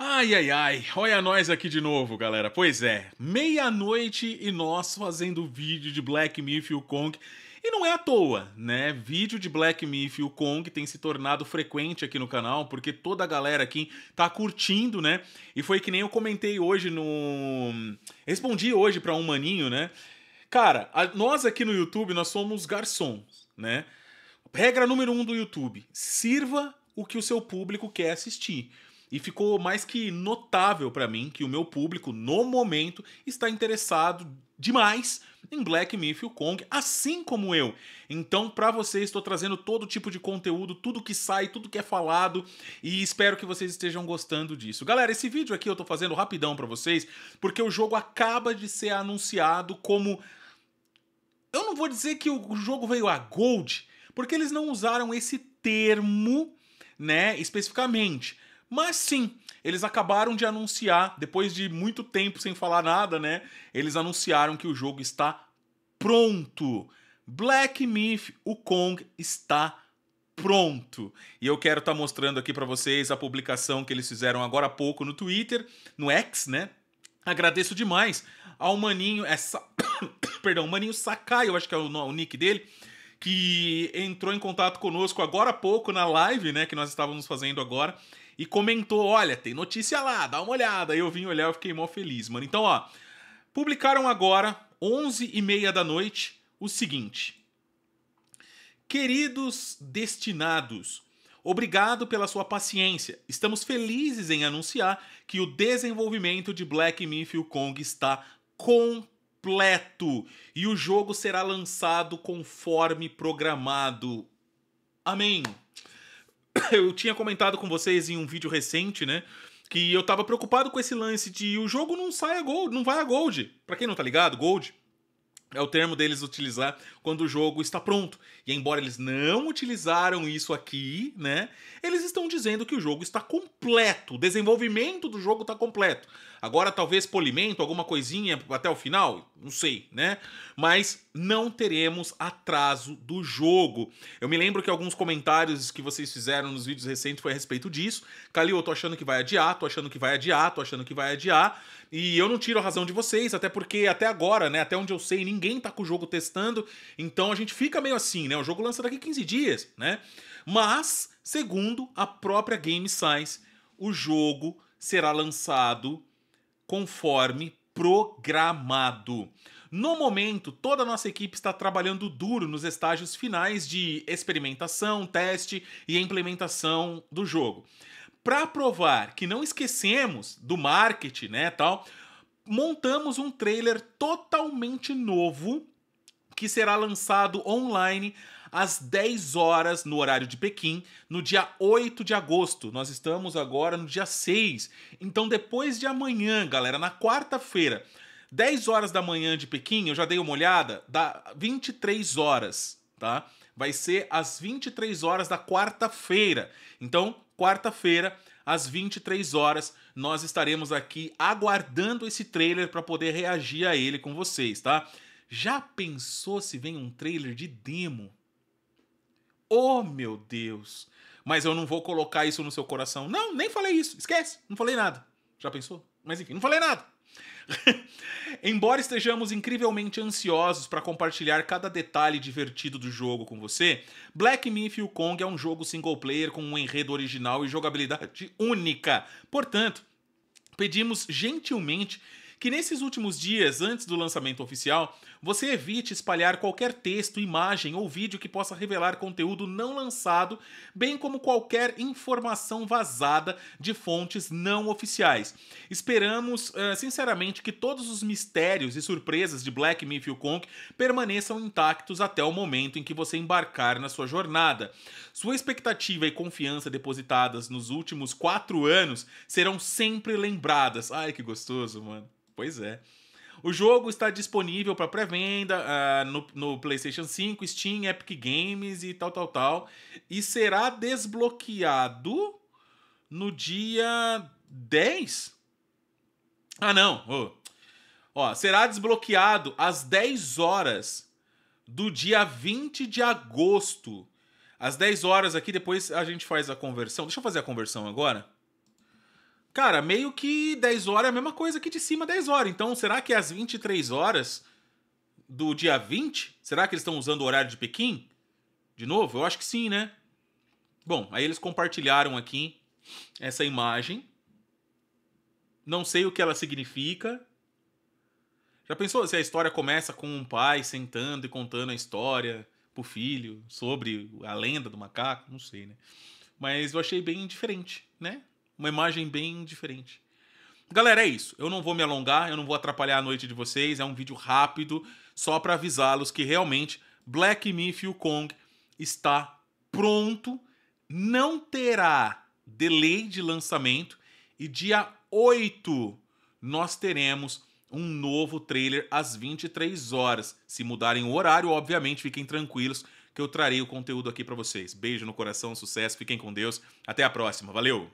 Ai, ai, ai, olha nós aqui de novo, galera. Pois é, meia-noite e nós fazendo vídeo de Black Myth e o Kong. E não é à toa, né? Vídeo de Black Myth e o Kong tem se tornado frequente aqui no canal, porque toda a galera aqui tá curtindo, né? E foi que nem eu comentei hoje no. Respondi hoje para um maninho, né? Cara, a... nós aqui no YouTube, nós somos garçons, né? Regra número um do YouTube: sirva o que o seu público quer assistir. E ficou mais que notável para mim que o meu público, no momento, está interessado demais em Black Myth e Kong, assim como eu. Então, para vocês, estou trazendo todo tipo de conteúdo, tudo que sai, tudo que é falado, e espero que vocês estejam gostando disso. Galera, esse vídeo aqui eu estou fazendo rapidão para vocês, porque o jogo acaba de ser anunciado como eu não vou dizer que o jogo veio a Gold, porque eles não usaram esse termo, né, especificamente. Mas sim, eles acabaram de anunciar, depois de muito tempo sem falar nada, né? Eles anunciaram que o jogo está pronto. Black Myth, o Kong está pronto E eu quero estar tá mostrando aqui para vocês a publicação que eles fizeram agora há pouco no Twitter, no X, né? Agradeço demais ao maninho, essa, é perdão, maninho Sakai, eu acho que é o, o nick dele, que entrou em contato conosco agora há pouco na live, né, que nós estávamos fazendo agora e comentou: olha, tem notícia lá, dá uma olhada. Aí eu vim olhar, eu fiquei mó feliz, mano. Então, ó, publicaram agora, 11 e meia da noite, o seguinte: Queridos destinados, Obrigado pela sua paciência. Estamos felizes em anunciar que o desenvolvimento de Black Myth Kong está completo e o jogo será lançado conforme programado. Amém. eu tinha comentado com vocês em um vídeo recente, né? Que eu tava preocupado com esse lance de o jogo não sai a gold, não vai a gold. Pra quem não tá ligado, gold é o termo deles utilizar quando o jogo está pronto. E embora eles não utilizaram isso aqui, né? Eles estão dizendo que o jogo está completo, o desenvolvimento do jogo está completo. Agora talvez polimento, alguma coisinha até o final, não sei, né? Mas não teremos atraso do jogo. Eu me lembro que alguns comentários que vocês fizeram nos vídeos recentes foi a respeito disso. Calil, eu tô achando que vai adiar, tô achando que vai adiar, tô achando que vai adiar. E eu não tiro a razão de vocês, até porque até agora, né, até onde eu sei, ninguém tá com o jogo testando. Então a gente fica meio assim, né? O jogo lança daqui 15 dias, né? Mas, segundo a própria Game Science, o jogo será lançado conforme programado. No momento, toda a nossa equipe está trabalhando duro nos estágios finais de experimentação, teste e implementação do jogo. Para provar que não esquecemos do marketing, né, tal, montamos um trailer totalmente novo que será lançado online às 10 horas no horário de Pequim, no dia 8 de agosto. Nós estamos agora no dia 6. Então, depois de amanhã, galera, na quarta-feira, 10 horas da manhã de Pequim, eu já dei uma olhada, dá 23 horas, tá? Vai ser às 23 horas da quarta-feira. Então, quarta-feira, às 23 horas, nós estaremos aqui aguardando esse trailer para poder reagir a ele com vocês, tá? Já pensou se vem um trailer de demo? Oh, meu Deus! Mas eu não vou colocar isso no seu coração. Não, nem falei isso. Esquece, não falei nada. Já pensou? Mas enfim, não falei nada. Embora estejamos incrivelmente ansiosos para compartilhar cada detalhe divertido do jogo com você, Black Myth Kong é um jogo single player com um enredo original e jogabilidade única. Portanto, pedimos gentilmente que nesses últimos dias, antes do lançamento oficial, você evite espalhar qualquer texto, imagem ou vídeo que possa revelar conteúdo não lançado, bem como qualquer informação vazada de fontes não oficiais. Esperamos, eh, sinceramente, que todos os mistérios e surpresas de Black Myth Kong permaneçam intactos até o momento em que você embarcar na sua jornada. Sua expectativa e confiança depositadas nos últimos quatro anos serão sempre lembradas. Ai, que gostoso, mano. Pois é. O jogo está disponível para pré-venda uh, no, no, PlayStation 5, Steam, Epic Games e tal, tal, tal. E será desbloqueado no dia 10? Ah, não. Oh. Ó, será desbloqueado às 10 horas do dia 20 de agosto. Às 10 horas aqui, depois a gente faz a conversão. Deixa eu fazer a conversão agora. Cara, meio que 10 horas é a mesma coisa que de cima 10 horas. Então, será que é às 23 horas do dia 20, será que eles estão usando o horário de Pequim? De novo? Eu acho que sim, né? Bom, aí eles compartilharam aqui essa imagem. Não sei o que ela significa. Já pensou se a história começa com um pai sentando e contando a história pro filho sobre a lenda do macaco? Não sei, né? Mas eu achei bem diferente, né? uma imagem bem diferente. Galera, é isso. Eu não vou me alongar, eu não vou atrapalhar a noite de vocês. É um vídeo rápido, só para avisá-los que realmente Black Myth Kong está pronto, não terá delay de lançamento e dia 8 nós teremos um novo trailer às 23 horas. Se mudarem o horário, obviamente, fiquem tranquilos que eu trarei o conteúdo aqui para vocês. Beijo no coração, sucesso, fiquem com Deus. Até a próxima. Valeu.